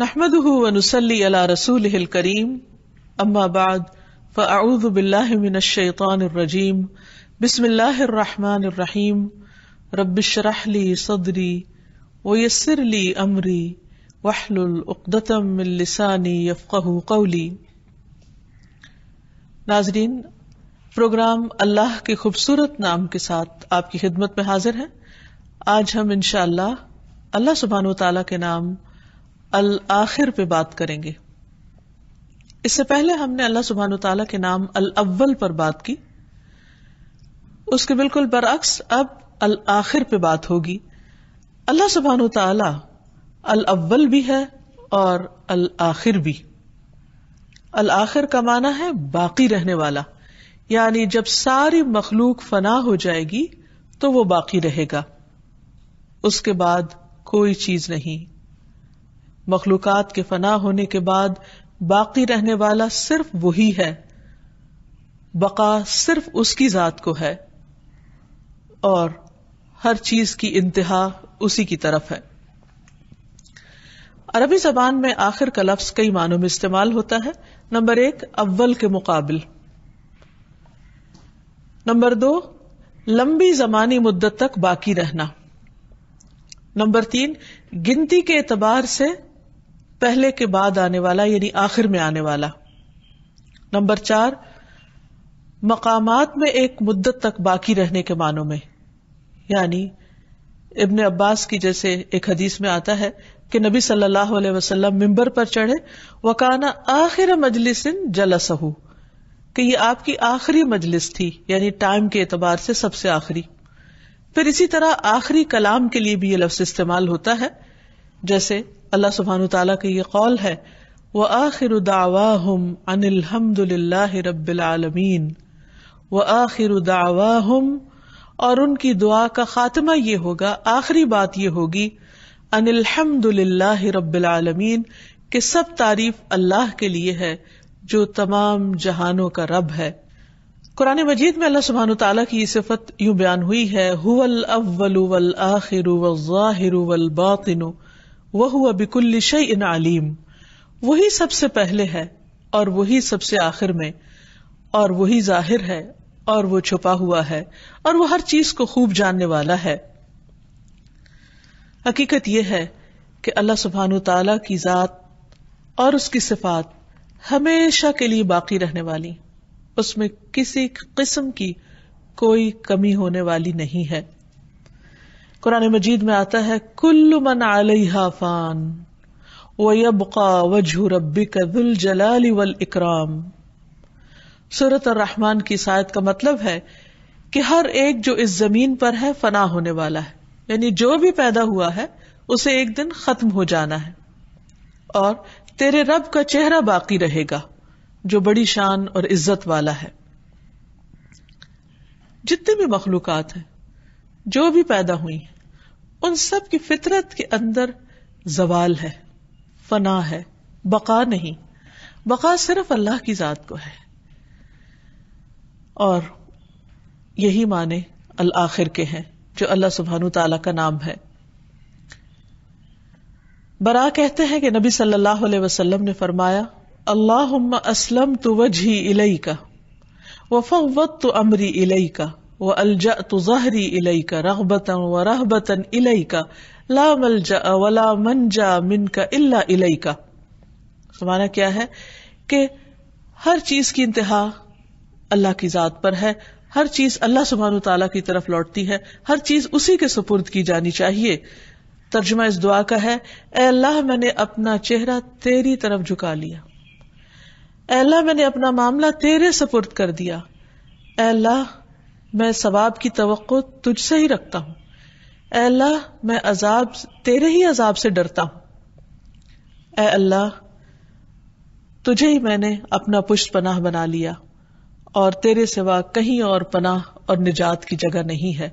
नहमदली रसूल करीम अम्माबाद फ़ाऊद बिल्लाशैतरजीम बसमिल्लाम रबिशरहली सदरी वयसरली अमरी वाहलुलदतम लसानी यफ़्क़ कौली नाजरीन प्रोग्राम अल्लाह के खूबसूरत नाम के साथ आपकी खिदमत में हाजिर है आज हम इनशा अल्लाह सुबहान तला के नाम अल आखिर पे बात करेंगे इससे पहले हमने अल्लाह सुबहान तला के नाम अल अव्वल पर बात की उसके बिल्कुल बरअक्स अब अल आखिर पे बात होगी अल्लाह सुबहान तला अल अव्वल भी है और अल आखिर भी अल आखिर का माना है बाकी रहने वाला यानी जब सारी मखलूक फना हो जाएगी तो वो बाकी रहेगा उसके बाद कोई चीज नहीं मखलूकत के फना होने के बाद बाकी रहने वाला सिर्फ वही है बका सिर्फ उसकी जात को है और हर चीज की इंतहा उसी की तरफ है अरबी जबान में आखिर का लफ्ज कई मानों में इस्तेमाल होता है नंबर एक अव्वल के मुकाबल नंबर दो लंबी जमानी मुद्दत तक बाकी रहना नंबर तीन गिनती के एतबार से पहले के बाद आने वाला यानी आखिर में आने वाला नंबर चार मकामात में एक मुद्दत तक बाकी रहने के मानों में यानी इब्ने अब्बास की जैसे एक हदीस में आता है कि नबी सल्लल्लाहु अलैहि वसल्लम मिंबर पर चढ़े वकाना आखिर मजलिस जलसहू कि ये आपकी आखिरी मजलिस थी यानी टाइम के एतबार से सबसे आखिरी फिर इसी तरह आखिरी कलाम के लिए भी ये लफ्ज इस्तेमाल होता है जैसे अल्लाह सुबहान तला का ये कौल है वह आखिर दावाहम अनिलहमदुल्ला रबालमीन व आखिर दावाहम और उनकी दुआ का खात्मा ये होगा आखिरी बात ये होगी अनिलहमदुल्ला आलमीन के सब तारीफ अल्लाह के लिए है जो तमाम जहानों का रब है कुरान मजीद में अल्लाह सुबहान तला की ये सिफत यू बयान हुई है हुवल अव्वल आखिर जाहिर बातिनो वह हुआ बिकुल इन आलिम वही सबसे पहले है और वही सबसे आखिर में और वही जाहिर है और वो छुपा हुआ है और वो हर चीज को खूब जानने वाला है हकीकत यह है कि अल्लाह सुबहान तला की जात और उसकी सिफात हमेशा के लिए बाकी रहने वाली उसमें किसी किस्म की कोई कमी होने वाली नहीं है कुरान मजीद में आता है कुल्लु मन अलहा वबका वजह रबी कदुल जलाली वल इकराम सूरत और रहमान की शायद का मतलब है कि हर एक जो इस जमीन पर है फना होने वाला है यानी जो भी पैदा हुआ है उसे एक दिन खत्म हो जाना है और तेरे रब का चेहरा बाकी रहेगा जो बड़ी शान और इज्जत वाला है जितने भी मखलूकत है जो भी पैदा हुई उन सब की फितरत के अंदर जवाल है फना है बका नहीं बका सिर्फ अल्लाह की जात को है और यही माने अल आखिर के हैं जो अल्लाह सुबहानु तला का नाम है बरा कहते हैं कि नबी सल्लल्लाहु अलैहि वसल्लम ने फरमाया अल्लाह असलम तो वजही इलई का वफ़वत तो अमरी इलई का अलजा तो जहरी इलई का रहबतन व रहबतन इलई का ला मलजा वला जा मिन का इला इलई का माना क्या है कि हर चीज की इंतहा अल्लाह की जात पर है हर चीज अल्लाह सुबहान तला की तरफ लौटती है हर चीज उसी के सुपुर्द की जानी चाहिए तर्जमा इस दुआ का है अल्लाह मैंने अपना चेहरा तेरी तरफ झुका लिया अल्लाह मैंने अपना मामला तेरे सुपुर्द कर दिया अल्लाह मैं सवाब की तो तुझसे ही रखता हूँ अल्लाह मैं अजाब तेरे ही अजाब से डरता हूं अल्लाह तुझे ही मैंने अपना पुष्ट पनाह बना लिया और तेरे सिवा कहीं और पनाह और निजात की जगह नहीं है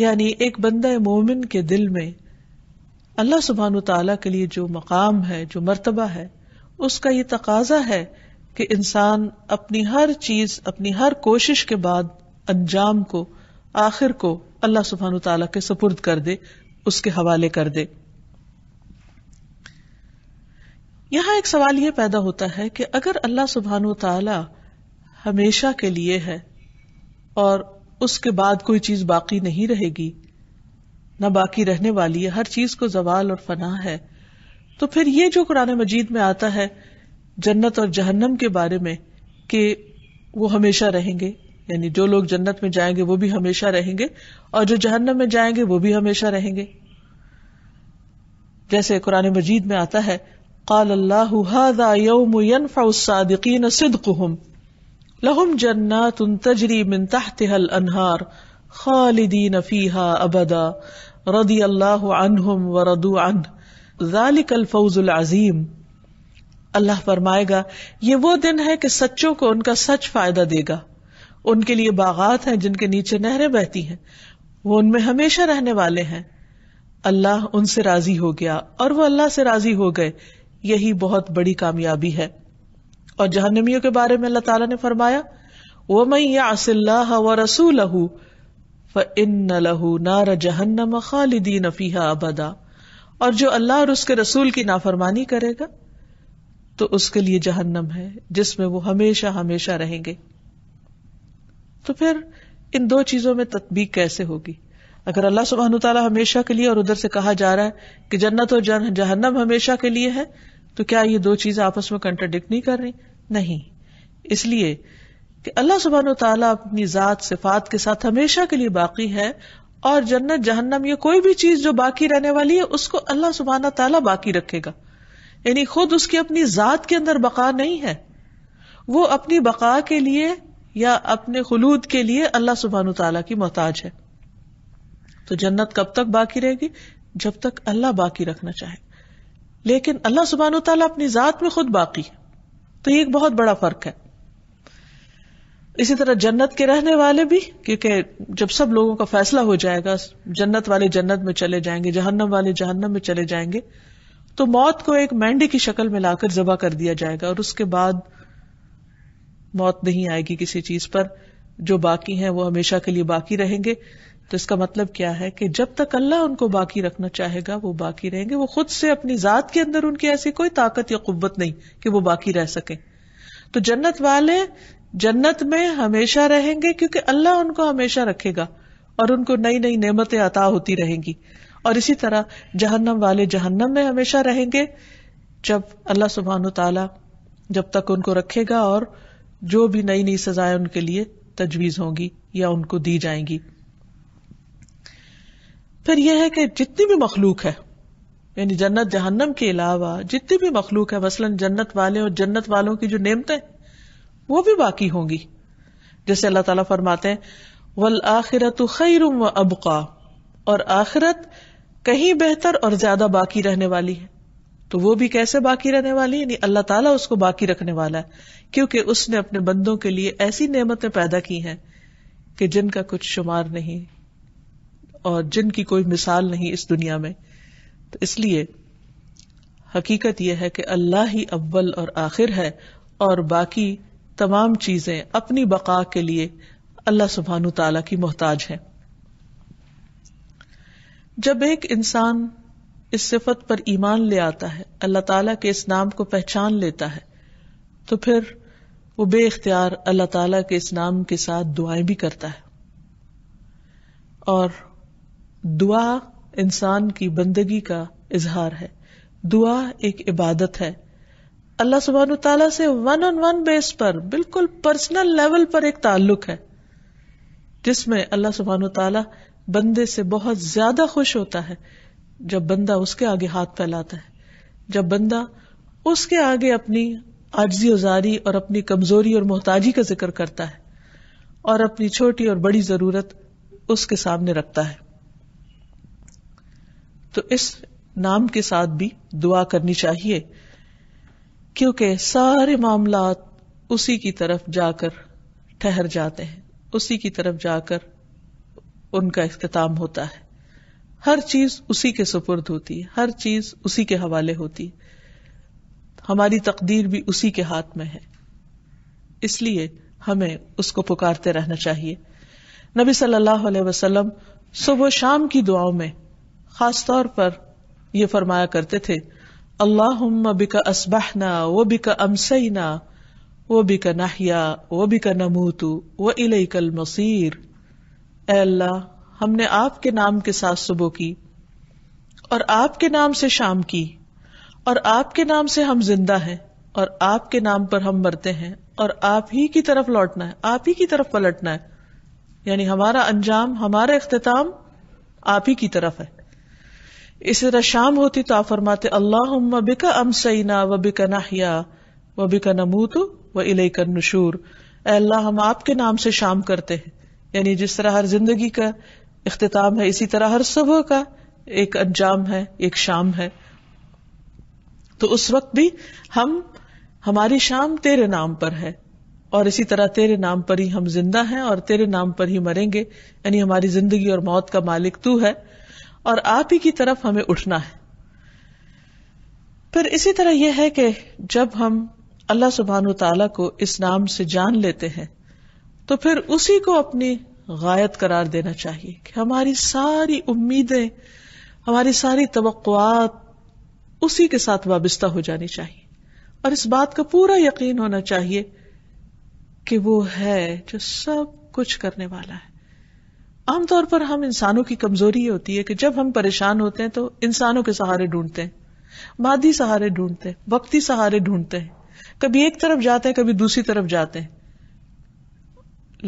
यानी एक बंदा मोमिन के दिल में अल्लाह सुबहान तला के लिए जो मकाम है जो मर्तबा है उसका ये तकाजा है कि इंसान अपनी हर चीज अपनी हर कोशिश के बाद अंजाम को आखिर को अल्लाह सुबहान तला के सुपुर्द कर दे उसके हवाले कर दे यहां एक सवाल यह पैदा होता है कि अगर अल्लाह सुबहान तला हमेशा के लिए है और उसके बाद कोई चीज बाकी नहीं रहेगी न बाकी रहने वाली है हर चीज को जवाल और फना है तो फिर ये जो कुरान मजीद में आता है जन्नत और जहन्नम के बारे में कि वो हमेशा रहेंगे यानी जो लोग जन्नत में जाएंगे वो भी हमेशा रहेंगे और जो जहन्नम में जाएंगे वो भी हमेशा रहेंगे जैसे कुरान मजीद में आता है قال الله هذا يوم ينفع الصادقين صدقهم لهم جنات تجري من تحتها الأنهار خالدين فيها أبدا رضي الله عنهم ورضوا عنه ذلك الفوز العظيم अल्लाह फरमाएगा ये वो दिन है कि सच्चों को उनका सच फायदा देगा उनके लिए बागात हैं जिनके नीचे नहरें बहती हैं वो उनमें हमेशा रहने वाले हैं अल्लाह उनसे राजी हो गया और वो अल्लाह से राजी हो गए यही बहुत बड़ी कामयाबी है और जहनमियों के बारे में अल्लाह ताला ने फरमाया वो मैं यासल्लाह व रसूल इन लहू नार जहन्नम खालिदी नफीहा अबदा और जो अल्लाह और उसके रसूल की नाफरमानी करेगा तो उसके लिए जहन्नम है जिसमें वो हमेशा हमेशा रहेंगे तो फिर इन दो चीजों में तकबीक कैसे होगी अगर अल्लाह सुबहान तला हमेशा के लिए और उधर से कहा जा रहा है कि जन्नत और जन, जहन्नम हमेशा के लिए है तो क्या ये दो चीजें आपस में कंट्रोडिक्ट नहीं कर रही नहीं इसलिए कि अल्लाह सुबहान तला अपनी जात सिफात के साथ हमेशा के लिए बाकी है और जन्नत जहन्नम ये कोई भी चीज जो बाकी रहने वाली है उसको अल्लाह सुबहाना तला बाकी रखेगा यानी खुद उसकी अपनी जात के अंदर बका नहीं है वो अपनी बका के लिए या अपने खलूद के लिए अल्लाह सुबहान तला की मोहताज है तो जन्नत कब तक बाकी रहेगी जब तक अल्लाह बाकी रखना चाहे लेकिन अल्लाह सुबहान तला अपनी जात में खुद बाकी है तो ये एक बहुत बड़ा फर्क है इसी तरह जन्नत के रहने वाले भी क्योंकि जब सब लोगों का फैसला हो जाएगा जन्नत वाले जन्नत में चले जाएंगे जहन्नम वाले जहन्नम में चले जाएंगे तो मौत को एक मैंडी की शक्ल में लाकर जबा कर दिया जाएगा और उसके बाद मौत नहीं आएगी किसी चीज पर जो बाकी हैं वो हमेशा के लिए बाकी रहेंगे तो इसका मतलब क्या है कि जब तक अल्लाह उनको बाकी रखना चाहेगा वो बाकी रहेंगे वो खुद से अपनी जात के अंदर उनकी ऐसी कोई ताकत या कुत नहीं कि वो बाकी रह सके तो जन्नत वाले जन्नत में हमेशा रहेंगे क्योंकि अल्लाह उनको हमेशा रखेगा और उनको नई नई नेमतें अता होती रहेंगी और इसी तरह जहन्नम वाले जहन्नम में हमेशा रहेंगे जब अल्लाह सुबहान तला जब तक उनको रखेगा और जो भी नई नई सजाएं उनके लिए तजवीज होंगी या उनको दी जाएंगी फिर यह है कि जितनी भी मखलूक है यानी जन्नत जहन्नम के अलावा जितनी भी मखलूक है मसलन जन्नत वाले और जन्नत वालों की जो नेमतें वो भी बाकी होंगी जैसे अल्लाह ताला फरमाते हैं वल आखिरत खैरुम व अबका और आखिरत कहीं बेहतर और ज्यादा बाकी रहने वाली है तो वो भी कैसे बाकी रहने वाली यानी अल्लाह ताला उसको बाकी रखने वाला है क्योंकि उसने अपने बंदों के लिए ऐसी नेमतें पैदा की हैं कि जिनका कुछ शुमार नहीं और जिनकी कोई मिसाल नहीं इस दुनिया में तो इसलिए हकीकत यह है कि अल्लाह ही अव्वल और आखिर है और बाकी तमाम चीजें अपनी बका के लिए अल्लाह सुबहानु ताला की मोहताज है जब एक इंसान इस सिफत पर ईमान ले आता है अल्लाह ताला के इस नाम को पहचान लेता है तो फिर वो बे इख्तियार अल्लाह ताला के इस नाम के साथ दुआएं भी करता है और दुआ इंसान की बंदगी का इजहार है दुआ एक इबादत है अल्लाह सुबहान तला से वन ऑन वन बेस पर बिल्कुल पर्सनल लेवल पर एक ताल्लुक है जिसमें अल्लाह सुबहान तला बंदे से बहुत ज्यादा खुश होता है जब बंदा उसके आगे हाथ फैलाता है जब बंदा उसके आगे अपनी आर्जी उजारी और अपनी कमजोरी और मोहताजी का जिक्र करता है और अपनी छोटी और बड़ी जरूरत उसके सामने रखता है तो इस नाम के साथ भी दुआ करनी चाहिए क्योंकि सारे मामला उसी की तरफ जाकर ठहर जाते हैं उसी की तरफ जाकर उनका अख्ताम होता है हर चीज उसी के सुपुर्द होती है हर चीज उसी के हवाले होती हमारी तकदीर भी उसी के हाथ में है इसलिए हमें उसको पुकारते रहना चाहिए नबी सल्लल्लाहु अलैहि वसल्लम सुबह शाम की दुआओं में खास तौर पर यह फरमाया करते थे अल्लाह बिका असबहना वो बिका अमसईना वो बिका नाहिया वो बिका नमूतू वो इलेकल मसीर अल्लाह हमने आपके नाम के साथ सुबह की और आपके नाम से शाम की और आपके नाम से हम जिंदा हैं और आपके नाम पर हम मरते हैं और आप ही की तरफ लौटना है आप ही की तरफ पलटना है यानी हमारा अंजाम हमारा अख्ताम आप ही की तरफ है इस तरह शाम होती तो आप फरमाते अल्लाह बिका अम सईना व बिका नाहिया व बिका नमूत व इले नशूर अल्लाह हम आपके नाम से शाम करते हैं यानी जिस तरह हर जिंदगी का अख्ताम है इसी तरह हर सुबह का एक अंजाम है एक शाम है तो उस वक्त भी हम हमारी शाम तेरे नाम पर है और इसी तरह तेरे नाम पर ही हम जिंदा हैं और तेरे नाम पर ही मरेंगे यानी हमारी जिंदगी और मौत का मालिक तू है और आप ही की तरफ हमें उठना है फिर इसी तरह यह है कि जब हम अल्लाह सुबहान तला को इस नाम से जान लेते हैं तो फिर उसी को अपनी गायत करार देना चाहिए कि हमारी सारी उम्मीदें हमारी सारी तवक्वात उसी के साथ वाबस्ता हो जानी चाहिए और इस बात का पूरा यकीन होना चाहिए कि वो है जो सब कुछ करने वाला है आमतौर पर हम इंसानों की कमजोरी ये होती है कि जब हम परेशान होते हैं तो इंसानों के सहारे ढूंढते हैं मादी सहारे ढूंढते हैं वक्ती सहारे ढूंढते हैं कभी एक तरफ जाते हैं कभी दूसरी तरफ जाते हैं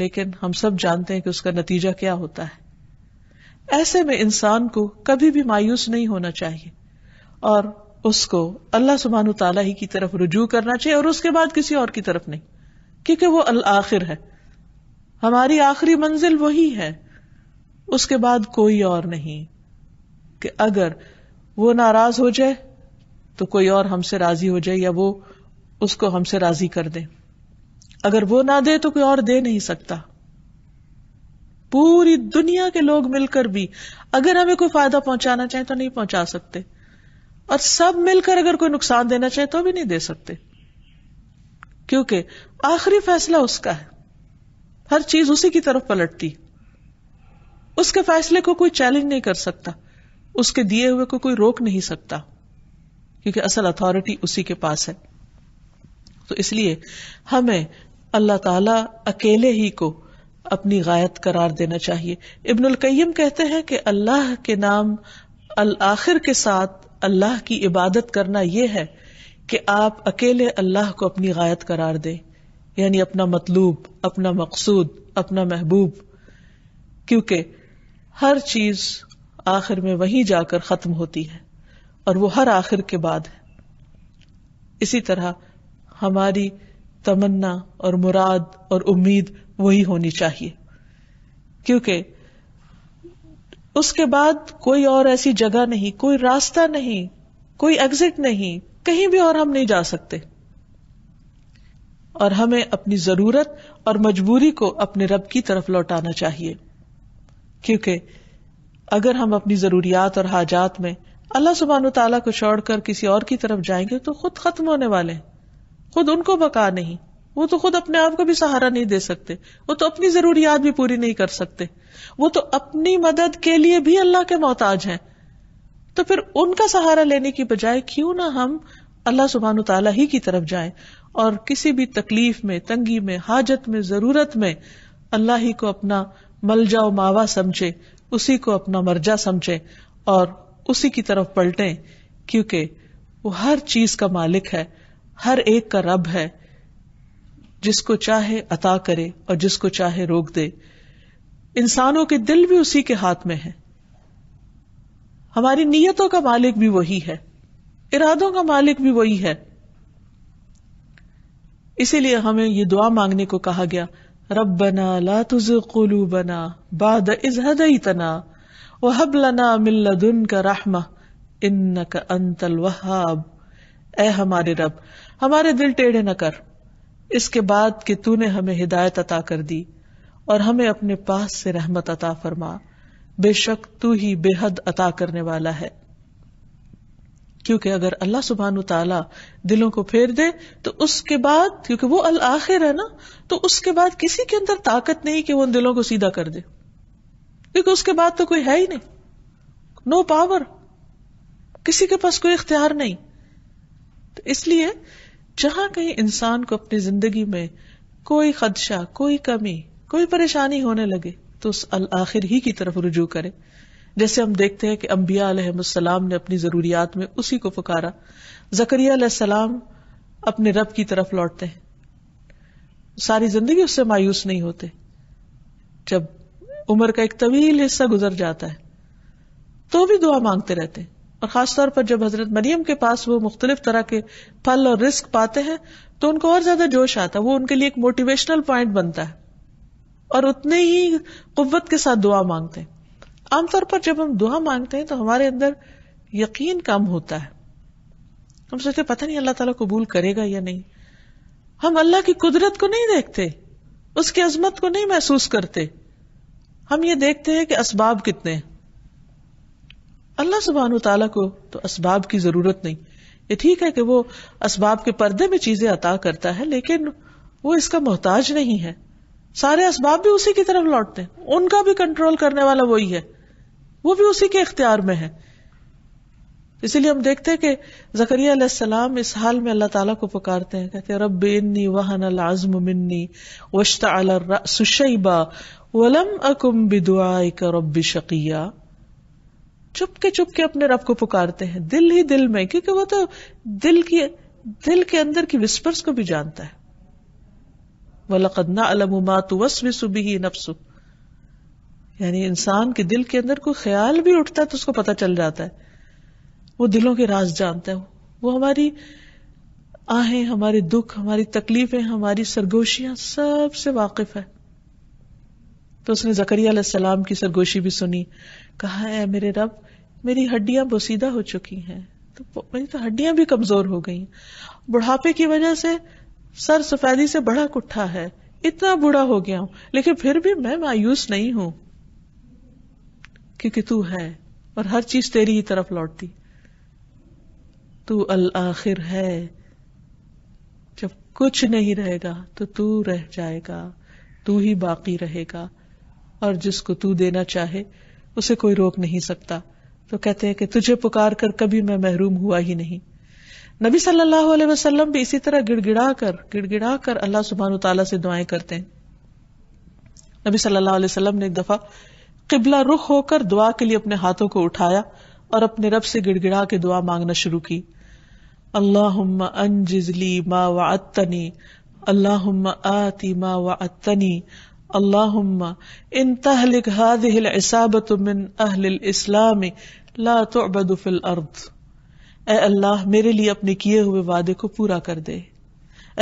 लेकिन हम सब जानते हैं कि उसका नतीजा क्या होता है ऐसे में इंसान को कभी भी मायूस नहीं होना चाहिए और उसको अल्लाह सुबहान तला ही की तरफ रुजू करना चाहिए और उसके बाद किसी और की तरफ नहीं क्योंकि वो अल आखिर है हमारी आखिरी मंजिल वही है उसके बाद कोई और नहीं कि अगर वो नाराज हो जाए तो कोई और हमसे राजी हो जाए या वो उसको हमसे राजी कर दे अगर वो ना दे तो कोई और दे नहीं सकता पूरी दुनिया के लोग मिलकर भी अगर हमें कोई फायदा पहुंचाना चाहे तो नहीं पहुंचा सकते और सब मिलकर अगर कोई नुकसान देना चाहे तो भी नहीं दे सकते क्योंकि आखिरी फैसला उसका है हर चीज उसी की तरफ पलटती उसके फैसले को कोई चैलेंज नहीं कर सकता उसके दिए हुए को कोई रोक नहीं सकता क्योंकि असल अथॉरिटी उसी के पास है तो इसलिए हमें अल्लाह ताला अकेले ही को अपनी गायत करार देना चाहिए इब्नुल कय्यम कहते हैं कि अल्लाह के नाम अल आखिर के साथ अल्लाह की इबादत करना यह है कि आप अकेले अल्लाह को अपनी गायत करार दें यानी अपना मतलूब अपना मकसूद अपना महबूब क्योंकि हर चीज आखिर में वहीं जाकर खत्म होती है और वो हर आखिर के बाद है इसी तरह हमारी तमन्ना और मुराद और उम्मीद वही होनी चाहिए क्योंकि उसके बाद कोई और ऐसी जगह नहीं कोई रास्ता नहीं कोई एग्जिट नहीं कहीं भी और हम नहीं जा सकते और हमें अपनी जरूरत और मजबूरी को अपने रब की तरफ लौटाना चाहिए क्योंकि अगर हम अपनी जरूरियात और हाजात में अल्लाह सुबहान तला को छोड़कर किसी और की तरफ जाएंगे तो खुद खत्म होने वाले हैं खुद उनको बका नहीं वो तो खुद अपने आप को भी सहारा नहीं दे सकते वो तो अपनी जरूरियात भी पूरी नहीं कर सकते वो तो अपनी मदद के लिए भी अल्लाह के मोहताज हैं तो फिर उनका सहारा लेने की बजाय क्यों ना हम अल्लाह सुबहान तला ही की तरफ जाए और किसी भी तकलीफ में तंगी में हाजत में जरूरत में अल्लाह ही को अपना मलजा मावा समझे उसी को अपना मर्जा समझे और उसी की तरफ पलटे क्योंकि वो हर चीज का मालिक है हर एक का रब है जिसको चाहे अता करे और जिसको चाहे रोक दे इंसानों के दिल भी उसी के हाथ में है हमारी नीयतों का मालिक भी वही है इरादों का मालिक भी वही है इसीलिए हमें ये दुआ मांगने को कहा गया रब बना ला तुज कुलू बना बाद इजहदई तना वह लना दुन का इन्न का अंतल वहाब ए हमारे रब हमारे दिल टेढ़े न कर इसके बाद कि तूने हमें हिदायत अता कर दी और हमें अपने पास से रहमत अता फरमा बेशक तू ही बेहद अता करने वाला है क्योंकि अगर अल्लाह सुबहान तला दिलों को फेर दे तो उसके बाद क्योंकि वो अल आखिर है ना तो उसके बाद किसी के अंदर ताकत नहीं कि वो उन दिलों को सीधा कर दे क्योंकि उसके बाद तो कोई है ही नहीं नो पावर किसी के पास कोई इख्तियार नहीं तो इसलिए जहां कहीं इंसान को अपनी जिंदगी में कोई खदशा कोई कमी कोई परेशानी होने लगे तो उस अल आखिर ही की तरफ रुजू करे जैसे हम देखते हैं कि अम्बिया अलहसलाम ने अपनी जरूरियात में उसी को पुकारा जकरिया अपने रब की तरफ लौटते हैं सारी जिंदगी उससे मायूस नहीं होते जब उम्र का एक तवील हिस्सा गुजर जाता है तो भी दुआ मांगते रहते हैं और ख़ासतौर पर जब हज़रत मरियम के पास वो मुख्तलिफ तरह के फल और रिस्क पाते हैं तो उनको और ज़्यादा जोश आता है वो उनके लिए एक मोटिवेशनल प्वाइंट बनता है और उतने ही कुत के साथ दुआ मांगते हैं आमतौर पर जब हम दुआ मांगते हैं तो हमारे अंदर यकीन कम होता है हम सोचते पता नहीं अल्लाह ताला कबूल करेगा या नहीं हम अल्लाह की कुदरत को नहीं देखते उसकी अजमत को नहीं महसूस करते हम ये देखते हैं कि असबाब कितने हैं अल्लाह सुबहान तला को तो असबाब की जरूरत नहीं ये ठीक है कि वो असबाब के पर्दे में चीजें अता करता है लेकिन वो इसका मोहताज नहीं है सारे असबाब भी उसी की तरफ लौटते हैं उनका भी कंट्रोल करने वाला वही है वो भी उसी के अख्तियार में है इसीलिए हम देखते हैं कि जकरिया इस हाल में अल्लाह ताला को पुकारते हैं कहते हैं रब इन्नी वहन अल आजम मिन्नी वश्ता अल सुशैबा वलम अकुम बिदुआ रब शकिया चुपके चुपके अपने रब को पुकारते हैं दिल ही दिल में क्योंकि वो तो दिल की दिल के अंदर की विस्पर्स को भी जानता है वलकदना अलमुमा तो ही नफसु यानी इंसान के दिल के अंदर कोई ख्याल भी उठता है तो उसको पता चल जाता है वो दिलों के राज जानता है वो हमारी आहें हमारे दुख हमारी तकलीफें हमारी सरगोशियां सबसे वाकिफ है तो उसने जकरियालाम की सरगोशी भी सुनी कहा है मेरे रब मेरी हड्डियां बोसीदा हो चुकी हैं तो मेरी तो हड्डियां भी कमजोर हो गई बुढ़ापे की वजह से सर सफेदी से बड़ा कुट्ठा है इतना बुरा हो गया हूं लेकिन फिर भी मैं मायूस नहीं हूं क्योंकि तू है और हर चीज तेरी ही तरफ लौटती तू अल आखिर है जब कुछ नहीं रहेगा तो तू रह जाएगा तू ही बाकी रहेगा और जिसको तू देना चाहे उसे कोई रोक नहीं सकता तो कहते हैं कि तुझे पुकार कर कभी मैं महरूम हुआ ही नहीं नबी सल्लल्लाहु अलैहि वसल्लम भी इसी तरह गिड़गिड़ा कर गिड़गिड़ा कर अल्लाह सुबहान तला से दुआएं करते हैं नबी सल्लल्लाहु अलैहि वसल्लम ने एक दफा किबला रुख होकर दुआ के लिए अपने हाथों को उठाया और अपने रब से गिड़गिड़ा के दुआ मांगना शुरू की अल्लाह अनजिजली मा अतनी अल्लाह आती मा वनी अल्लाहुम्मा इन तहलिक हादिहिल इसाबत मिन अहलिल इस्लाम ला तुअबदु फिल अर्द ए अल्लाह मेरे लिए अपने किए हुए वादे को पूरा कर दे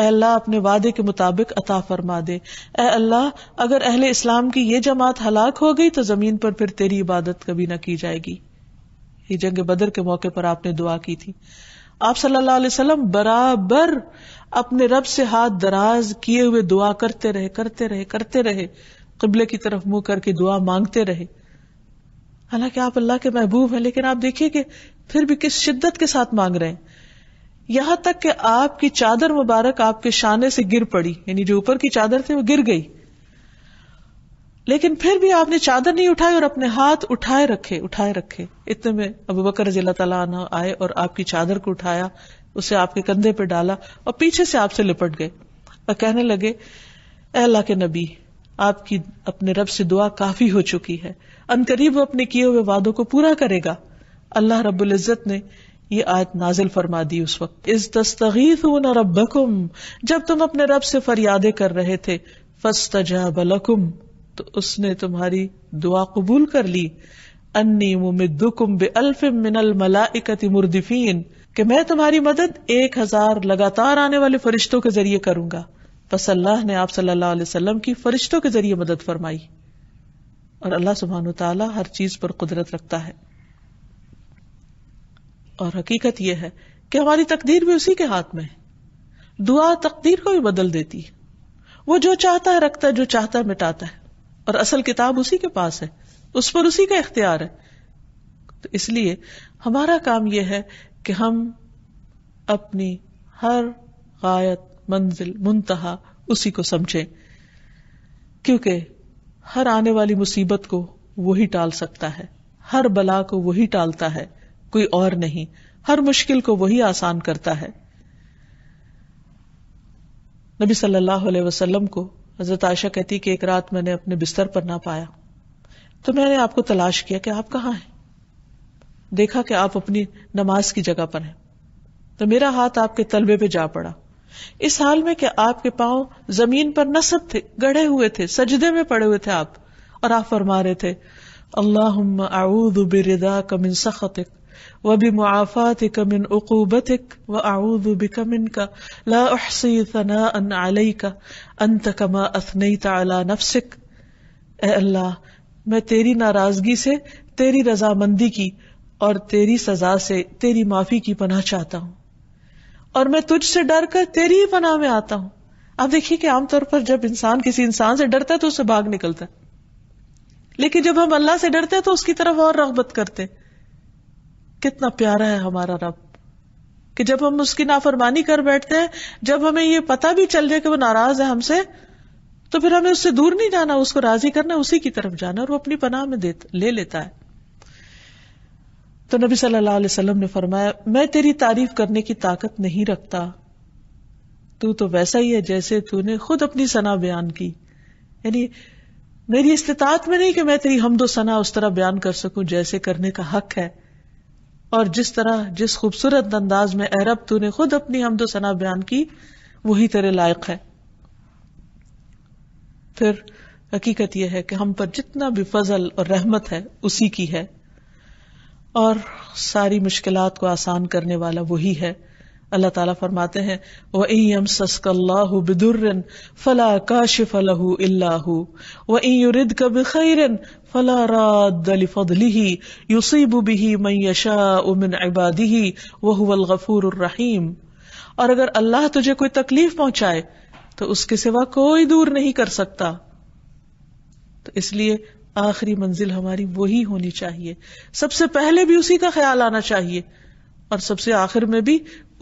ए अल्लाह अपने वादे के मुताबिक अता फरमा दे ए अल्लाह अगर अहले इस्लाम की ये जमात हलाक हो गई तो जमीन पर फिर तेरी इबादत कभी ना की जाएगी ये जंग बदर के मौके पर आपने दुआ की थी आप सल्लल्लाहु अलैहि वसल्लम बराबर अपने रब से हाथ दराज किए हुए दुआ करते रहे करते रहे करते रहे कबले की तरफ मुंह करके दुआ मांगते रहे हालांकि आप अल्लाह के महबूब हैं लेकिन आप देखिए कि फिर भी किस शिद्दत के साथ मांग रहे हैं यहां तक कि आपकी चादर मुबारक आपके शाने से गिर पड़ी यानी जो ऊपर की चादर थी वो गिर गई लेकिन फिर भी आपने चादर नहीं उठाई और अपने हाथ उठाए रखे उठाए रखे इतने में अबू बकर जिला तला आए और आपकी चादर को उठाया उसे आपके कंधे पे डाला और पीछे से आपसे लिपट गए और कहने लगे अल्लाह के नबी आपकी अपने रब से दुआ काफी हो चुकी है अनकरीब वो अपने किए हुए वादों को पूरा करेगा अल्लाह रब्बुल इज़्ज़त ने ये आयत नाजिल फरमा दी उस वक्त इस दस्तगीफ न रबकुम जब तुम अपने रब से फरियादे कर रहे थे फस्त फस्तजाबलकुम तो उसने तुम्हारी दुआ कबूल कर ली अन्नी मुमिदुकुम बे अल्फिम मिनल मलाइकति मुर्दिफीन कि मैं तुम्हारी मदद एक हजार लगातार आने वाले फरिश्तों के जरिए करूंगा बस अल्लाह ने आप सल्लल्लाहु अलैहि वसल्लम की फरिश्तों के जरिए मदद फरमाई और अल्लाह सुबहान तला हर चीज पर कुदरत रखता है और हकीकत यह है कि हमारी तकदीर भी उसी के हाथ में है दुआ तकदीर को भी बदल देती है वो जो चाहता है रखता है जो चाहता है मिटाता है और असल किताब उसी के पास है उस पर उसी का इख्तियार है तो इसलिए हमारा काम यह है कि हम अपनी हर गायत मंजिल मुंतहा उसी को समझे क्योंकि हर आने वाली मुसीबत को वही टाल सकता है हर बला को वही टालता है कोई और नहीं हर मुश्किल को वही आसान करता है नबी सल्लल्लाहु अलैहि वसल्लम को हजरत आयशा कहती कि एक रात मैंने अपने बिस्तर पर ना पाया तो मैंने आपको तलाश किया कि आप कहाँ हैं देखा कि आप अपनी नमाज की जगह पर हैं तो मेरा हाथ आपके तलबे पे जा पड़ा इस हाल में कि आपके पांव जमीन पर नसब थे गड़े हुए थे सजदे में पड़े हुए थे आप और आप फरमा रहे थे अल्लाह आऊदा व भी मुआफात कमिन उकूबतिक व आऊद बिकमिन का लासी तना अन का अंत कमा असनई तला नफसिक अल्लाह मैं तेरी नाराजगी से तेरी रजामंदी की और तेरी सजा से तेरी माफी की पनाह चाहता हूं और मैं तुझ से डर कर तेरी ही पनाह में आता हूं अब देखिए कि आमतौर पर जब इंसान किसी इंसान से डरता है तो उससे भाग निकलता है लेकिन जब हम अल्लाह से डरते हैं तो उसकी तरफ और रगबत करते कितना प्यारा है हमारा रब कि जब हम उसकी नाफरमानी कर बैठते हैं जब हमें ये पता भी चल जाए कि वो नाराज है हमसे तो फिर हमें उससे दूर नहीं जाना उसको राजी करना उसी की तरफ जाना और वो अपनी पनाह में दे, ले लेता है तो नबी सल्लल्लाहु अलैहि वसल्लम ने फरमाया मैं तेरी तारीफ करने की ताकत नहीं रखता तू तो वैसा ही है जैसे तूने खुद अपनी सना बयान की यानी मेरी इस्तात में नहीं कि मैं तेरी हमदो सना उस तरह बयान कर सकूं जैसे करने का हक है और जिस तरह जिस खूबसूरत अंदाज में अरब तूने खुद अपनी हमदो सना बयान की वही तेरे लायक है फिर हकीकत यह है कि हम पर जितना भी फजल और रहमत है उसी की है और सारी मुश्किलात को आसान करने वाला वही है अल्लाह ताला फरमाते हैं व इम सस्कल्लाहु बिदुर्रन फला काशिफ लहू इल्लाहू व इन युरिद का बिखैरन फला रादलिफदलिही युसीबु बिही मन यशा उमिन इबादिही व हुवल गफूर रहीम और अगर अल्लाह तुझे कोई तकलीफ पहुंचाए तो उसके सिवा कोई दूर नहीं कर सकता तो इसलिए आखिरी मंजिल हमारी वही होनी चाहिए सबसे पहले भी उसी का ख्याल आना चाहिए और सबसे आखिर में भी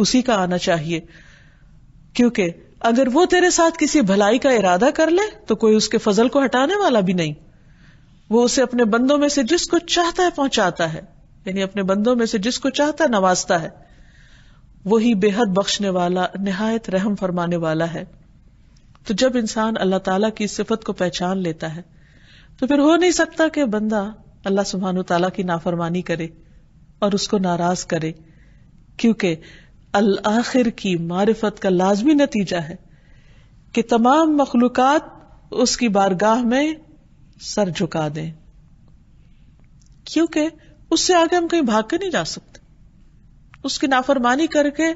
उसी का आना चाहिए क्योंकि अगर वो तेरे साथ किसी भलाई का इरादा कर ले तो कोई उसके फजल को हटाने वाला भी नहीं वो उसे अपने बंदों में से जिसको चाहता है पहुंचाता है यानी अपने बंदों में से जिसको चाहता है नवाजता है वही बेहद बख्शने वाला निहायत रहम फरमाने वाला है तो जब इंसान अल्लाह ताला की सिफत को पहचान लेता है तो फिर हो नहीं सकता कि बंदा अल्लाह सुबहान तला की नाफरमानी करे और उसको नाराज करे क्योंकि अल आखिर की मारिफत का लाजमी नतीजा है कि तमाम मखलूकत उसकी बारगाह में सर झुका दें क्योंकि उससे आगे हम कहीं भाग के नहीं जा सकते उसकी नाफरमानी करके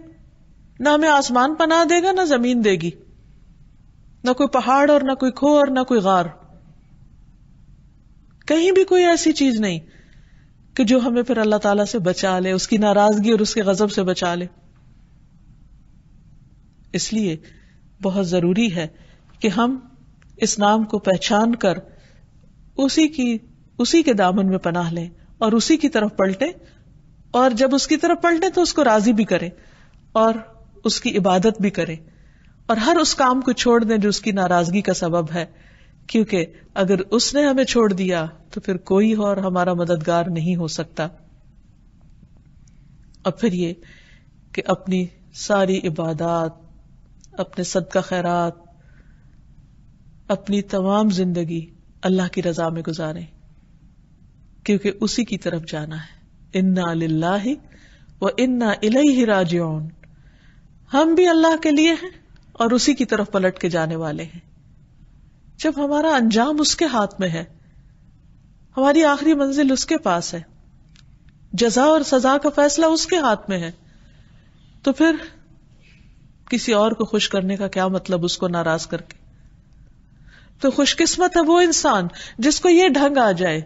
ना हमें आसमान पना देगा ना जमीन देगी ना कोई पहाड़ और ना कोई खो और ना कोई गार कहीं भी कोई ऐसी चीज नहीं कि जो हमें फिर अल्लाह ताला से बचा ले उसकी नाराजगी और उसके गजब से बचा ले इसलिए बहुत जरूरी है कि हम इस नाम को पहचान कर उसी की उसी के दामन में पनाह लें और उसी की तरफ पलटे और जब उसकी तरफ पलटे तो उसको राजी भी करें और उसकी इबादत भी करें और हर उस काम को छोड़ दें जो उसकी नाराजगी का सबब है क्योंकि अगर उसने हमें छोड़ दिया तो फिर कोई और हमारा मददगार नहीं हो सकता अब फिर ये कि अपनी सारी इबादत अपने सदका खैरात अपनी तमाम जिंदगी अल्लाह की रजा में गुजारें क्योंकि उसी की तरफ जाना है इन्ना लिल्लाही व इन्ना इलैहि राजिउन हम भी अल्लाह के लिए हैं और उसी की तरफ पलट के जाने वाले हैं जब हमारा अंजाम उसके हाथ में है हमारी आखिरी मंजिल उसके पास है जजा और सजा का फैसला उसके हाथ में है तो फिर किसी और को खुश करने का क्या मतलब उसको नाराज करके तो खुशकिस्मत है वो इंसान जिसको ये ढंग आ जाए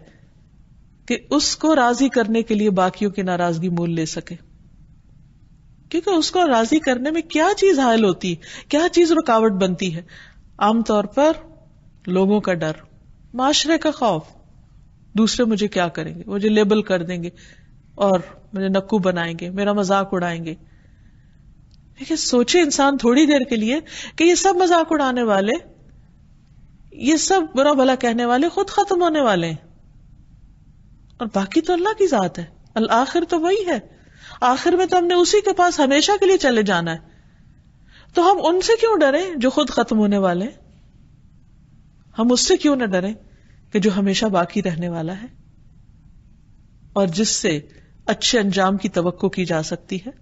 कि उसको राजी करने के लिए बाकियों की नाराजगी मोल ले सके क्योंकि उसको राजी करने में क्या चीज हायल होती क्या चीज रुकावट बनती है आमतौर पर लोगों का डर माशरे का खौफ दूसरे मुझे क्या करेंगे मुझे लेबल कर देंगे और मुझे नक्कू बनाएंगे मेरा मजाक उड़ाएंगे देखिए सोचे इंसान थोड़ी देर के लिए कि ये सब मजाक उड़ाने वाले ये सब बुरा भला कहने वाले खुद खत्म होने वाले हैं और बाकी तो अल्लाह की जात है अल आखिर तो वही है आखिर में तो हमने उसी के पास हमेशा के लिए चले जाना है तो हम उनसे क्यों डरे जो खुद खत्म होने वाले हैं हम उससे क्यों ना डरे कि जो हमेशा बाकी रहने वाला है और जिससे अच्छे अंजाम की तवक्को की जा सकती है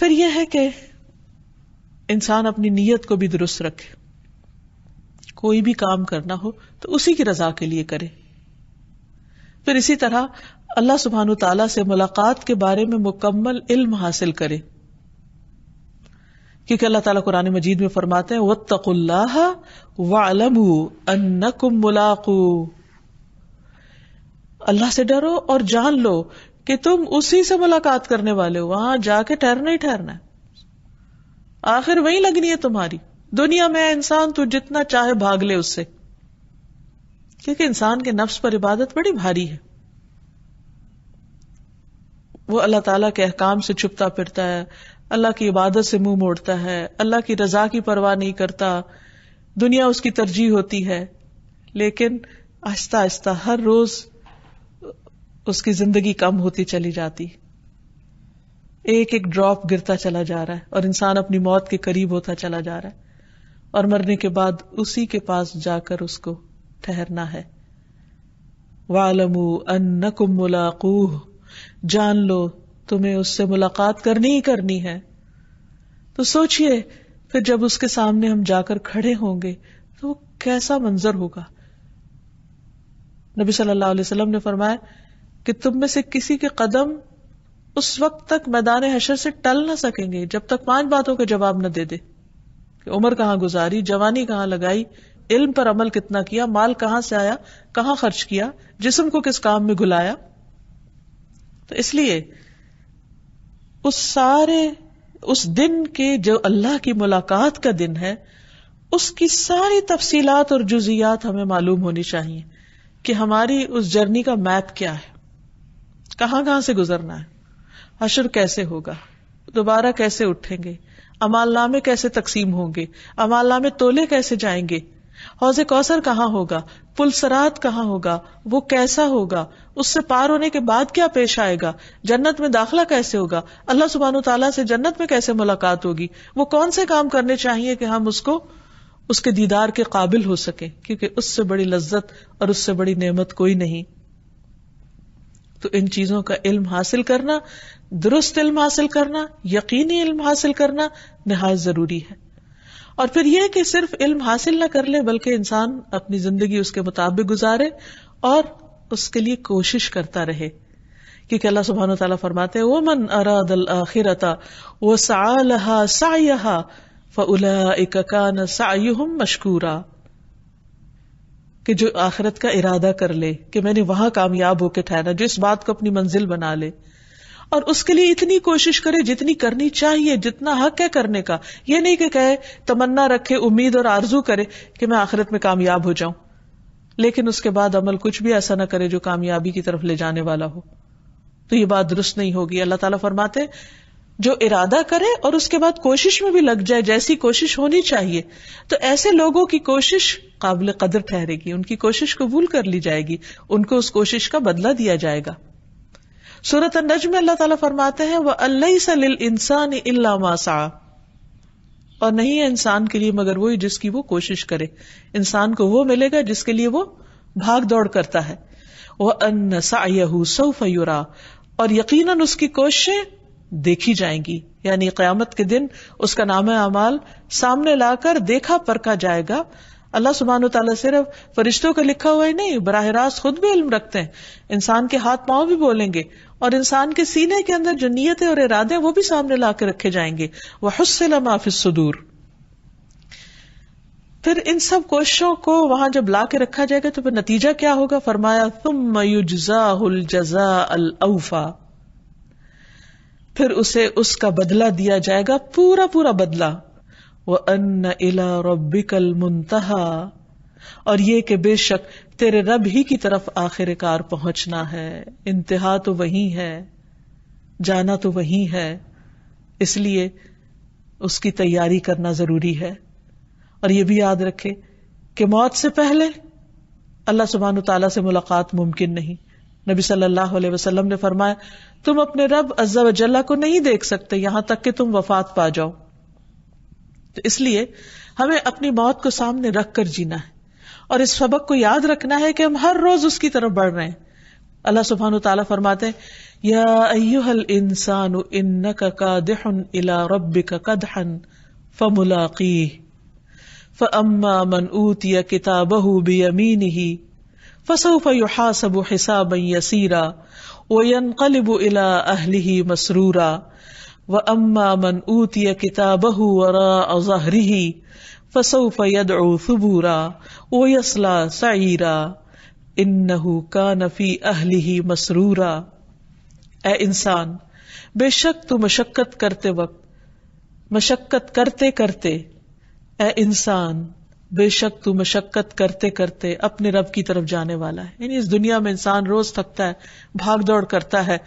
फिर यह है कि इंसान अपनी नीयत को भी दुरुस्त रखे कोई भी काम करना हो तो उसी की रजा के लिए करे फिर इसी तरह अल्लाह सुबहान ताला से मुलाकात के बारे में मुकम्मल इल्म हासिल करे क्योंकि अल्लाह ताला कुरान मजीद में फरमाते हैं वत्तकुल्लाह वालमू अन्नकुम मुलाकू अल्लाह से डरो और जान लो कि तुम उसी से मुलाकात करने वाले हो वहां जाके ठहरना ही ठहरना है आखिर वही लगनी है तुम्हारी दुनिया में इंसान तू जितना चाहे भाग ले उससे क्योंकि इंसान के नफ्स पर इबादत बड़ी भारी है वो अल्लाह ताला के अहकाम से छुपता फिरता है अल्लाह की इबादत से मुंह मोड़ता है अल्लाह की रजा की परवाह नहीं करता दुनिया उसकी तरजीह होती है लेकिन आहिस्ता आहिस्ता हर रोज उसकी जिंदगी कम होती चली जाती एक एक ड्रॉप गिरता चला जा रहा है और इंसान अपनी मौत के करीब होता चला जा रहा है और मरने के बाद उसी के पास जाकर उसको ठहरना है वालमू अन्नकुम मुलाकूह जान लो तुम्हें उससे मुलाकात करनी ही करनी है तो सोचिए फिर जब उसके सामने हम जाकर खड़े होंगे तो वो कैसा मंजर होगा नबी सल्लल्लाहु अलैहि वसल्लम ने फरमाया कि तुम में से किसी के कदम उस वक्त तक मैदान हशर से टल ना सकेंगे जब तक पांच बातों का जवाब न दे दे कि उम्र कहां गुजारी जवानी कहां लगाई इल्म पर अमल कितना किया माल कहां से आया कहां खर्च किया जिस्म को किस काम में घुलाया तो इसलिए उस सारे उस दिन के जो अल्लाह की मुलाकात का दिन है उसकी सारी तफसीलात और जुजियात हमें मालूम होनी चाहिए कि हमारी उस जर्नी का मैप क्या है कहाँ कहां से गुजरना है अशर कैसे होगा दोबारा कैसे उठेंगे अमालनामे कैसे तकसीम होंगे अमालनामे तोले कैसे जाएंगे हौज कौसर कहाँ होगा पुलसरात कहाँ होगा वो कैसा होगा उससे पार होने के बाद क्या पेश आएगा जन्नत में दाखला कैसे होगा अल्लाह सुबहान तला से जन्नत में कैसे मुलाकात होगी वो कौन से काम करने चाहिए कि हम उसको उसके दीदार के काबिल हो सके क्योंकि उससे बड़ी लज्जत और उससे बड़ी नेमत कोई नहीं तो इन चीजों का इल्म हासिल करना दुरुस्त इल्म हासिल करना यकीनी इल्म हासिल करना नहायत जरूरी है और फिर यह कि सिर्फ इल्म हासिल ना कर ले बल्कि इंसान अपनी जिंदगी उसके मुताबिक गुजारे और उसके लिए कोशिश करता रहे क्योंकि अल्लाह सुबहान तला फरमाते वो मन अराद आखिर वो सालहा साहा फलाकान सायुहम मशकूरा कि जो आखिरत का इरादा कर ले कि मैंने वहां कामयाब होकर ठहरा जो इस बात को अपनी मंजिल बना ले और उसके लिए इतनी कोशिश करे जितनी करनी चाहिए जितना हक है करने का ये नहीं कि कहे तमन्ना रखे उम्मीद और आरजू करे कि मैं आखिरत में कामयाब हो जाऊं लेकिन उसके बाद अमल कुछ भी ऐसा ना करे जो कामयाबी की तरफ ले जाने वाला हो तो ये बात दुरुस्त नहीं होगी अल्लाह ताला फरमाते जो इरादा करे और उसके बाद कोशिश में भी लग जाए जैसी कोशिश होनी चाहिए तो ऐसे लोगों की कोशिश काबिल कदर ठहरेगी उनकी कोशिश कबूल कर ली जाएगी उनको उस कोशिश का बदला दिया जाएगा सूरत नज में अल्लाह ताला फरमाते हैं वह अल्लाह सलिल इंसान मासा और नहीं है इंसान के लिए मगर वही जिसकी वो कोशिश करे इंसान को वो मिलेगा जिसके लिए वो भाग दौड़ करता है वह अन्न साहू सऊफयुरा और यकीन उसकी कोशिशें देखी जाएंगी यानी क्यामत के दिन उसका नाम अमाल सामने लाकर देखा परखा जाएगा अल्लाह सुबहान तला सिर्फ फरिश्तों का लिखा हुआ ही नहीं बराह रास्त खुद भी इल्म रखते हैं इंसान के हाथ पाओ भी बोलेंगे और इंसान के सीने के अंदर जो नीयतें और इरादे वो भी सामने ला के रखे जाएंगे वह हसन सुदूर फिर इन सब कोशिशों को वहां जब ला के रखा जाएगा तो फिर नतीजा क्या होगा फरमाया तुम युजाहुल जजा अल अफा फिर उसे उसका बदला दिया जाएगा पूरा पूरा बदला वह अन्न इला रबिकल मुंतहा और ये कि बेशक तेरे रब ही की तरफ आखिरकार पहुंचना है इंतहा तो वही है जाना तो वही है इसलिए उसकी तैयारी करना जरूरी है और ये भी याद रखे कि मौत से पहले अल्लाह सुबहान तला से मुलाकात मुमकिन नहीं नबी सल्लल्लाहु अलैहि वसल्लम ने फरमाया तुम अपने रब अज्जा वजल्ला को नहीं देख सकते यहां तक कि तुम वफात पा जाओ तो इसलिए हमें अपनी मौत को सामने रख कर जीना है और इस सबक को याद रखना है कि हम हर रोज उसकी तरफ बढ़ रहे हैं अल्लाह सुबहान तला फरमाते हैं याहल इंसान इन कादहन इला रब कदहन फमुलाकी फअम्मा मन ऊतिया किताबहू बियमीन ही फसौफ युहासबु हिसाबन यसीरा वयनकलिबु इला अहलिही मसरूरा व अम्मा मन ऊतिय किताबहु वरा ज़हरिही फसौफ यदउ सुबूरा ओ यसला सईरा इन्नहु कान फी अहलिही मसरूरा ए इंसान बेशक तू मशक्कत करते वक्त मशक्कत करते करते ए इंसान बेशक तू मशक्कत करते करते अपने रब की तरफ जाने वाला है यानी इस दुनिया में इंसान रोज थकता है भाग दौड़ करता है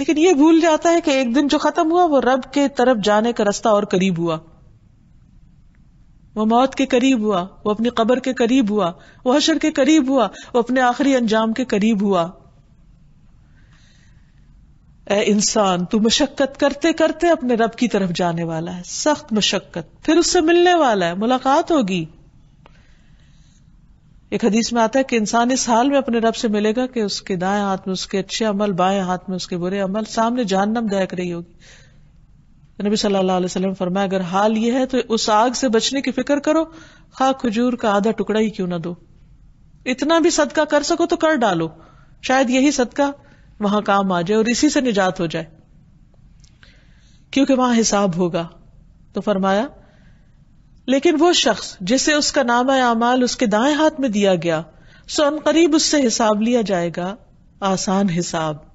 लेकिन ये भूल जाता है कि एक दिन जो खत्म हुआ वो रब के तरफ जाने का रास्ता और करीब हुआ वो मौत के करीब हुआ वो अपनी कबर के करीब हुआ वो हशर के करीब हुआ वो अपने आखिरी अंजाम के करीब हुआ ए इंसान तू मशक्कत करते करते अपने रब की तरफ जाने वाला है सख्त मशक्कत फिर उससे मिलने वाला है मुलाकात होगी एक हदीस में आता है कि इंसान इस हाल में अपने रब से मिलेगा कि उसके दाएं हाथ में उसके अच्छे अमल बाएं हाथ में उसके बुरे अमल सामने जहन्नम दहक रही होगी नबी सल्लल्लाहु अलैहि वसल्लम फरमाया अगर हाल ये है तो उस आग से बचने की फिक्र करो खा खजूर का आधा टुकड़ा ही क्यों ना दो इतना भी सदका कर सको तो कर डालो शायद यही सदका वहां काम आ जाए और इसी से निजात हो जाए क्योंकि वहां हिसाब होगा तो फरमाया लेकिन वो शख्स जिसे उसका नाम अमाल उसके दाएं हाथ में दिया गया सो अन करीब उससे हिसाब लिया जाएगा आसान हिसाब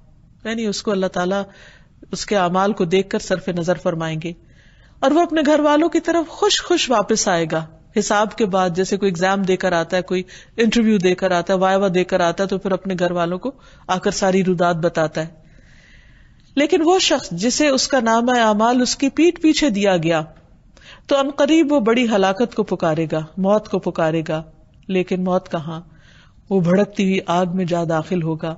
यानी उसको अल्लाह ताला उसके अमाल को देखकर सरफे नजर फरमाएंगे और वो अपने घर वालों की तरफ खुश खुश वापस आएगा हिसाब के बाद जैसे कोई एग्जाम देकर आता है कोई इंटरव्यू देकर आता है वायवा देकर आता है तो फिर अपने घर वालों को आकर सारी रुदात बताता है लेकिन वो शख्स जिसे उसका नाम अमाल उसकी पीठ पीछे दिया गया तो अनकरीब वो बड़ी हलाकत को पुकारेगा मौत को पुकारेगा लेकिन मौत कहाँ वो भड़कती हुई आग में जा दाखिल होगा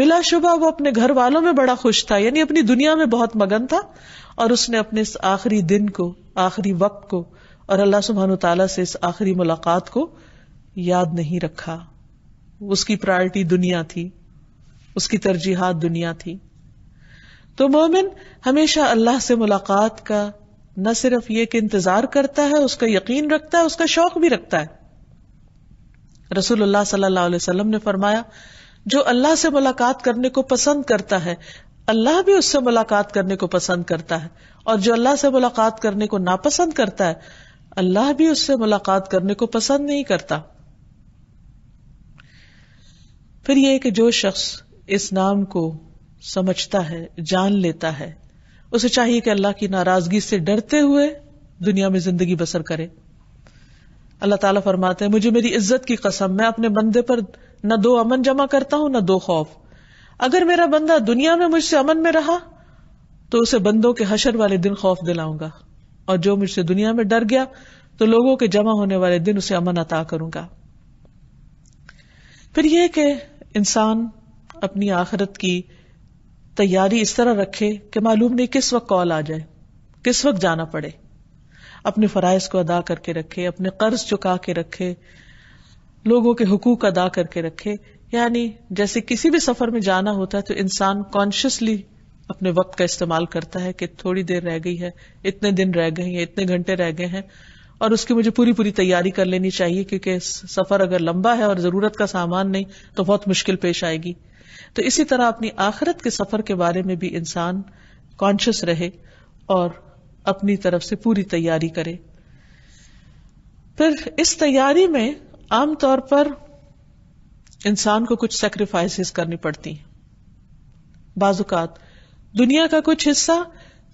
बिला शुबा वो अपने घर वालों में बड़ा खुश था यानी अपनी दुनिया में बहुत मगन था और उसने अपने इस आखिरी दिन को आखिरी वक्त को और अल्लाह सुबहान तला से इस आखिरी मुलाकात को याद नहीं रखा उसकी प्रायोरिटी दुनिया थी उसकी तरजीहत दुनिया थी तो मोमिन हमेशा अल्लाह से मुलाकात का न सिर्फ ये कि इंतजार करता है उसका यकीन रखता है उसका शौक भी रखता है रसूलुल्लाह सल्लल्लाहु अलैहि वसल्लम ने फरमाया जो अल्लाह से मुलाकात करने को पसंद करता है अल्लाह भी उससे मुलाकात करने को पसंद करता है और जो अल्लाह से मुलाकात करने को नापसंद करता है अल्लाह भी उससे मुलाकात करने को पसंद नहीं करता फिर यह कि जो शख्स इस नाम को समझता है जान लेता है उसे चाहिए कि अल्लाह की नाराजगी से डरते हुए दुनिया में जिंदगी बसर करे अल्लाह ताला फरमाते हैं मुझे मेरी इज्जत की कसम मैं अपने बंदे पर न दो अमन जमा करता हूं न दो खौफ अगर मेरा बंदा दुनिया में मुझसे अमन में रहा तो उसे बंदों के हशर वाले दिन खौफ दिलाऊंगा और जो मुझसे दुनिया में डर गया तो लोगों के जमा होने वाले दिन उसे अमन अता करूंगा फिर यह कि इंसान अपनी आखरत की तैयारी इस तरह रखे कि मालूम नहीं किस वक्त कॉल आ जाए किस वक्त जाना पड़े अपने फ़राइज को अदा करके रखे अपने कर्ज चुका के रखे लोगों के हकूक अदा करके रखे यानी जैसे किसी भी सफर में जाना होता है तो इंसान कॉन्शियसली अपने वक्त का इस्तेमाल करता है कि थोड़ी देर रह गई है इतने दिन रह गए हैं इतने घंटे रह गए हैं और उसकी मुझे पूरी पूरी तैयारी कर लेनी चाहिए क्योंकि सफर अगर लंबा है और जरूरत का सामान नहीं तो बहुत मुश्किल पेश आएगी तो इसी तरह अपनी आखिरत के सफर के बारे में भी इंसान कॉन्शियस रहे और अपनी तरफ से पूरी तैयारी करे फिर इस तैयारी में आमतौर पर इंसान को कुछ सेक्रीफाइसेस करनी पड़ती हैं बाजुकात दुनिया का कुछ हिस्सा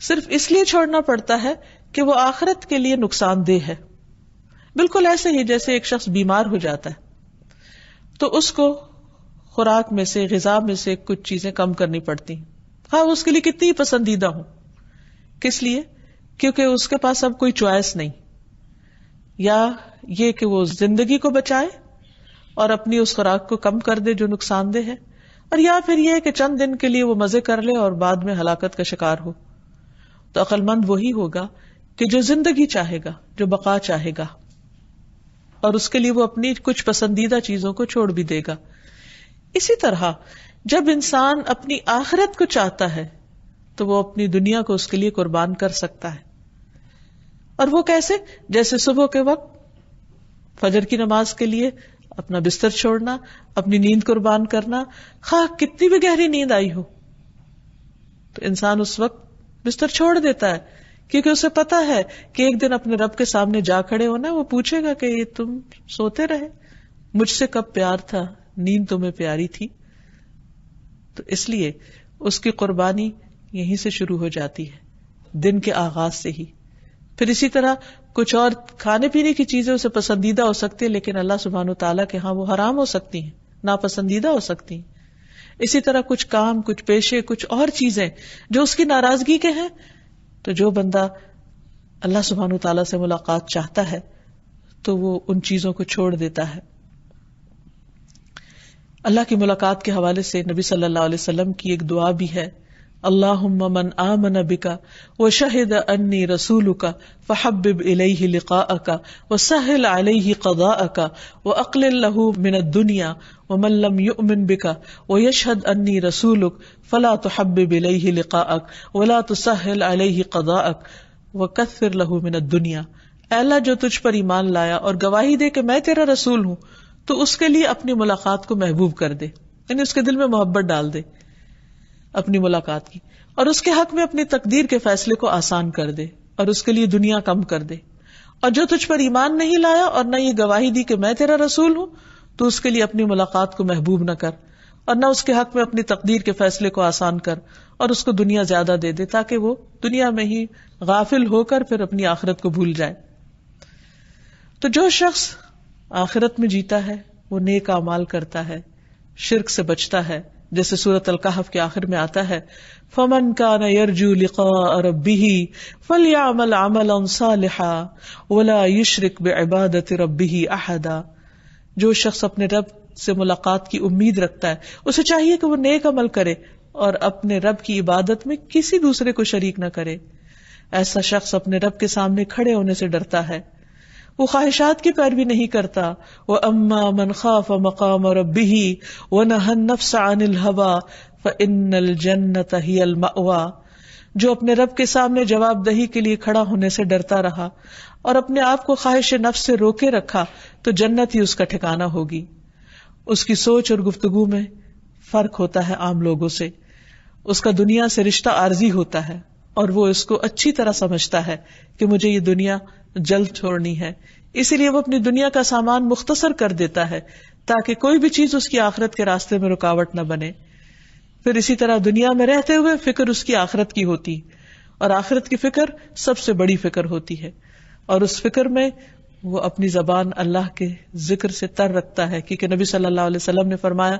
सिर्फ इसलिए छोड़ना पड़ता है कि वो आखिरत के लिए नुकसानदेह है बिल्कुल ऐसे ही जैसे एक शख्स बीमार हो जाता है तो उसको खुराक में से गजा में से कुछ चीजें कम करनी पड़ती हाँ उसके लिए कितनी पसंदीदा हूं किस लिए क्योंकि उसके पास अब कोई चॉइस नहीं या ये कि वो जिंदगी को बचाए और अपनी उस खुराक को कम कर दे जो नुकसानदेह है और या फिर यह कि चंद दिन के लिए वो मजे कर ले और बाद में हलाकत का शिकार हो तो अक्लमंद वही होगा कि जो जिंदगी चाहेगा जो बका चाहेगा और उसके लिए वो अपनी कुछ पसंदीदा चीजों को छोड़ भी देगा इसी तरह जब इंसान अपनी आखिरत को चाहता है तो वो अपनी दुनिया को उसके लिए कुर्बान कर सकता है और वो कैसे जैसे सुबह के वक्त फजर की नमाज के लिए अपना बिस्तर छोड़ना अपनी नींद कुर्बान करना खा कितनी भी गहरी नींद आई हो तो इंसान उस वक्त बिस्तर छोड़ देता है क्योंकि उसे पता है कि एक दिन अपने रब के सामने जा खड़े होना वो पूछेगा कि ये तुम सोते रहे मुझसे कब प्यार था नींद तुम्हें प्यारी थी तो इसलिए उसकी कुर्बानी यहीं से शुरू हो जाती है दिन के आगाज से ही फिर इसी तरह कुछ और खाने पीने की चीजें उसे पसंदीदा हो सकती है लेकिन अल्लाह सुबहान तला के हाँ वो हराम हो सकती है नापसंदीदा हो सकती है इसी तरह कुछ काम कुछ पेशे कुछ और चीजें जो उसकी नाराजगी के हैं तो जो बंदा अल्लाह सुबहान तला से मुलाकात चाहता है तो वो उन चीजों को छोड़ देता है अल्लाह की मुलाकात के हवाले से नबी सल्लल्लाहु अलैहि की एक दुआ भी है अल्लाहुम्मा मन आमन बिका व शहिद अन्नी रसूलुका फहब्बिब इलैहि लिकाअका व सहल अलैहि कदाअका व अक़लिल लहू मिन दुनिया व मन लम युमिन बिका व यशहद अन्नी रसूलुक फला तुहब्बिब इलैहि लिकाअक व ला तुसहल अलैहि कदाअक व कस्फिर लहू मिन दुनिया अल्लाह जो तुझ पर ईमान लाया और गवाही दे कि मैं तेरा रसूल हूँ तो उसके लिए अपनी मुलाकात को महबूब कर दे यानी उसके दिल में मोहब्बत डाल दे अपनी मुलाकात की और उसके हक में अपनी तकदीर के फैसले को आसान कर दे और उसके लिए दुनिया कम कर दे और जो तुझ पर ईमान नहीं लाया और न ये गवाही दी कि मैं तेरा रसूल हूं तो उसके लिए अपनी मुलाकात को महबूब न कर और न उसके हक में अपनी तकदीर के फैसले को आसान कर और उसको दुनिया ज्यादा दे दे ताकि वो दुनिया में ही गाफिल होकर फिर अपनी आखिरत को भूल जाए तो जो शख्स आखिरत में जीता है वो नेक अमाल करता है शिरक से बचता है जैसे सूरत अलकाहफ के आखिर में आता है फमन का नरजू लिका रबी फलियामल अमल सालिहा वला युशरक बे इबादत रबी अहदा जो शख्स अपने रब से मुलाकात की उम्मीद रखता है उसे चाहिए कि वो नेक अमल करे और अपने रब की इबादत में किसी दूसरे को शरीक न करे ऐसा शख्स अपने रब के सामने खड़े होने से डरता है वो ख्वाहिशात की पैरवी नहीं करता वह अम्मा मन खाफ मकाम और बिही नहन नहनफ्स अनिल हवा फ इन जन्नत ही अलमावा जो अपने रब के सामने जवाबदही के लिए खड़ा होने से डरता रहा और अपने आप को ख्वाहिश नफ्स से रोके रखा तो जन्नत ही उसका ठिकाना होगी उसकी सोच और गुफ्तगु में फर्क होता है आम लोगों से उसका दुनिया से रिश्ता आर्जी होता है और वो इसको अच्छी तरह समझता है कि मुझे ये दुनिया जल्द छोड़नी है इसीलिए वो अपनी दुनिया का सामान मुख्तसर कर देता है ताकि कोई भी चीज उसकी आखरत के रास्ते में रुकावट न बने फिर इसी तरह दुनिया में रहते हुए फिक्र उसकी आखरत की होती और आखरत की फिक्र सबसे बड़ी फिक्र होती है और उस फिक्र में वो अपनी जबान अल्लाह के जिक्र से तर रखता है क्योंकि नबी सल्लल्लाहु अलैहि वसल्लम ने फरमाया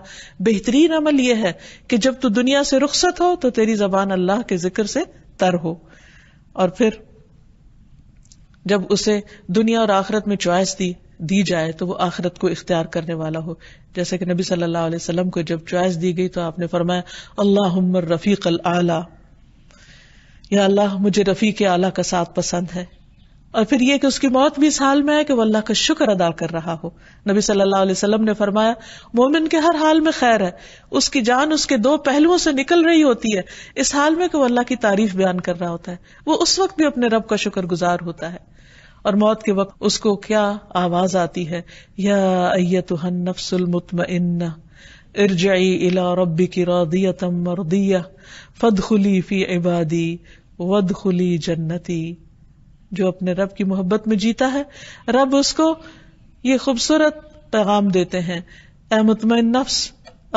बेहतरीन अमल यह है कि जब तू दुनिया से रुखसत हो तो तेरी जबान अल्लाह के जिक्र से तर हो और फिर जब उसे दुनिया और आखरत में चॉइस दी दी जाए तो वो आखरत को इख्तियार करने वाला हो जैसे कि नबी सल्लल्लाहु अलैहि वसल्लम को जब चॉइस दी गई तो आपने फरमाया अल्लाह रफ़ीक अल आला या अल्लाह मुझे रफ़ीक आला का साथ पसंद है और फिर यह कि उसकी मौत भी इस हाल में है कि वह अल्लाह का शुक्र अदा कर रहा हो नबी सल्लल्लाहु अलैहि वसल्लम ने फरमाया मोमिन के हर हाल में खैर है उसकी जान उसके दो पहलुओं से निकल रही होती है इस हाल में कि वह अल्लाह की तारीफ बयान कर रहा होता है वो उस वक्त भी अपने रब का शुक्र गुजार होता है और मौत के वक्त उसको क्या आवाज आती है या अयतुहन नफ्सुल मुतमइन्ना इरजई इला रब्बी की रदियतम मरदिया फदखुली फी इबादी वदखुली जन्नती जो अपने रब की मोहब्बत में जीता है रब उसको ये खूबसूरत पैगाम देते हैं ए मुतमिन नफ्स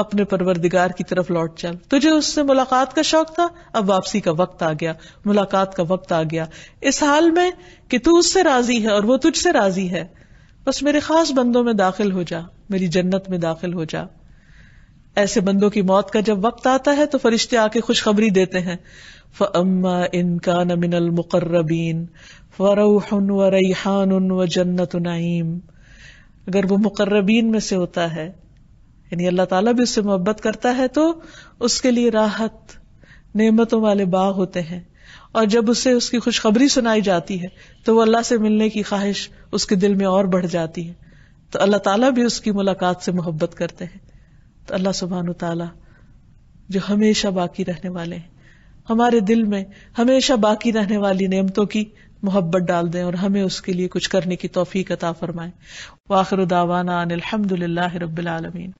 अपने परवरदिगार की तरफ लौट चल तुझे उससे मुलाकात का शौक था अब वापसी का वक्त आ गया मुलाकात का वक्त आ गया इस हाल में कि तू उससे राजी है और वो तुझसे राजी है बस मेरे खास बंदों में दाखिल हो जा मेरी जन्नत में दाखिल हो जा ऐसे बंदों की मौत का जब वक्त आता है तो फरिश्ते आके खुशखबरी देते हैं फम्मा इनका मिनल मुकर्रबीन वरूहन व रईहान व जन्नत नईम अगर वो मुकर्रबीन में से होता है यानी अल्लाह ताला भी उससे मोहब्बत करता है तो उसके लिए राहत नेमतों वाले बाग होते हैं और जब उसे उसकी खुशखबरी सुनाई जाती है तो वो अल्लाह से मिलने की ख्वाहिश उसके दिल में और बढ़ जाती है तो अल्लाह ताला भी उसकी मुलाकात से मोहब्बत करते हैं तो अल्लाह सुबहान ताला जो हमेशा बाकी रहने वाले हैं हमारे दिल में हमेशा बाकी रहने वाली नेमतों की मोहब्बत डाल दें और हमें उसके लिए कुछ करने की तोफीक अता फरमाए वाखिर दावाना अनिलहमदुल्ला रबीआलमीन